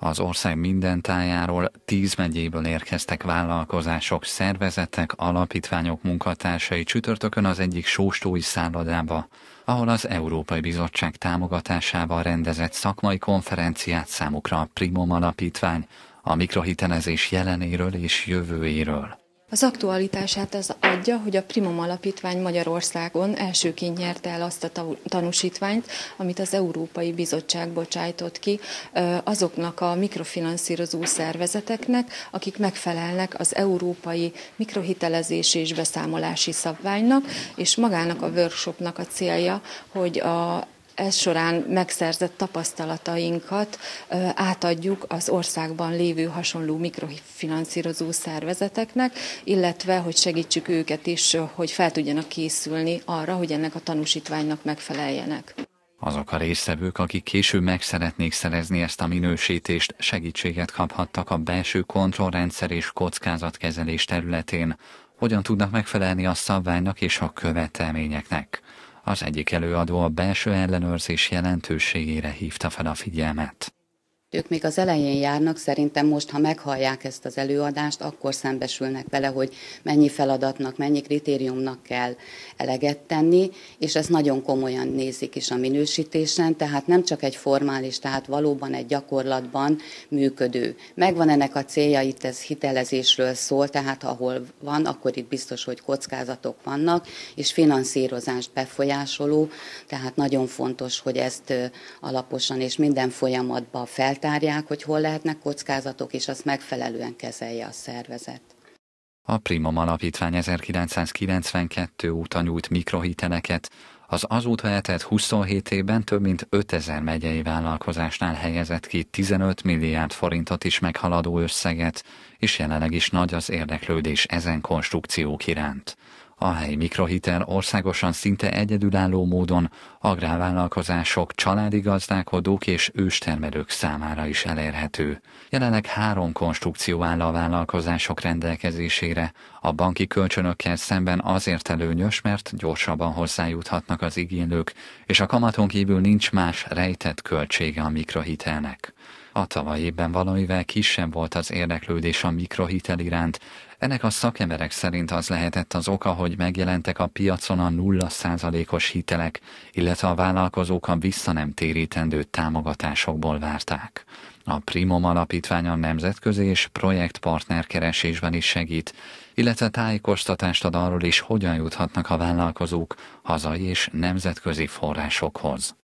Az ország minden tájáról tíz megyéből érkeztek vállalkozások, szervezetek, alapítványok munkatársai csütörtökön az egyik sóstói szállodába, ahol az Európai Bizottság támogatásával rendezett szakmai konferenciát számukra a Primum Alapítvány a mikrohitelezés jelenéről és jövőjéről. Az aktualitását az adja, hogy a Primum Alapítvány Magyarországon elsőként nyerte el azt a tanúsítványt, amit az Európai Bizottság bocsájtott ki azoknak a mikrofinanszírozó szervezeteknek, akik megfelelnek az Európai Mikrohitelezési és Beszámolási Szabványnak, és magának a workshopnak a célja, hogy a ez során megszerzett tapasztalatainkat átadjuk az országban lévő hasonló mikrofinanszírozó szervezeteknek, illetve hogy segítsük őket is, hogy fel tudjanak készülni arra, hogy ennek a tanúsítványnak megfeleljenek. Azok a résztvevők, akik később meg szeretnék szerezni ezt a minősítést, segítséget kaphattak a belső kontrollrendszer és kockázatkezelés területén, hogyan tudnak megfelelni a szabványnak és a követelményeknek. Az egyik előadó a belső ellenőrzés jelentőségére hívta fel a figyelmet. Ők még az elején járnak, szerintem most, ha meghallják ezt az előadást, akkor szembesülnek vele, hogy mennyi feladatnak, mennyi kritériumnak kell eleget tenni, és ezt nagyon komolyan nézik is a minősítésen, tehát nem csak egy formális, tehát valóban egy gyakorlatban működő. Megvan ennek a célja, itt ez hitelezésről szól, tehát ahol van, akkor itt biztos, hogy kockázatok vannak, és finanszírozást befolyásoló, tehát nagyon fontos, hogy ezt alaposan és minden folyamatban fel feltárják, hogy hol lehetnek kockázatok, és azt megfelelően kezelje a szervezet. A Prima Alapítvány 1992 óta nyújt mikrohiteleket, az azóta eltelt 27 évben több mint 5000 megyei vállalkozásnál helyezett ki 15 milliárd forintot is meghaladó összeget, és jelenleg is nagy az érdeklődés ezen konstrukciók iránt. A helyi mikrohitel országosan szinte egyedülálló módon agrárvállalkozások, családi gazdálkodók és őstermelők számára is elérhető. Jelenleg három konstrukció áll a vállalkozások rendelkezésére. A banki kölcsönökkel szemben azért előnyös, mert gyorsabban hozzájuthatnak az igénylők, és a kamaton kívül nincs más rejtett költsége a mikrohitelnek. A tavaly évben valamivel kisebb volt az érdeklődés a mikrohitel iránt. Ennek a szakemberek szerint az lehetett az oka, hogy megjelentek a piacon a nulla százalékos hitelek, illetve a vállalkozók a vissza nem térítendő támogatásokból várták. A Primom alapítvány a nemzetközi és projektpartner keresésben is segít, illetve tájékoztatást ad arról is, hogyan juthatnak a vállalkozók hazai és nemzetközi forrásokhoz.